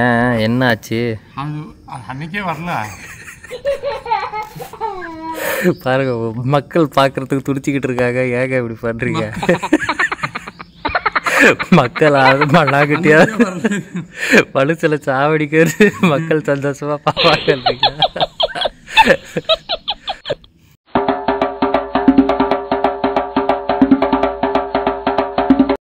ஏன் என்ன ஆச்சு அன்னைக்கே வரல பாருங்க மக்கள் பார்க்கறதுக்கு துடிச்சுக்கிட்டு இருக்காங்க ஏங்க இப்படி பண்றீங்க மக்கள் மண்ணாக்கிட்டியாவது மனுஷில் சாவடிக்கிறது மக்கள் சந்தோஷமா பாப்பாங்க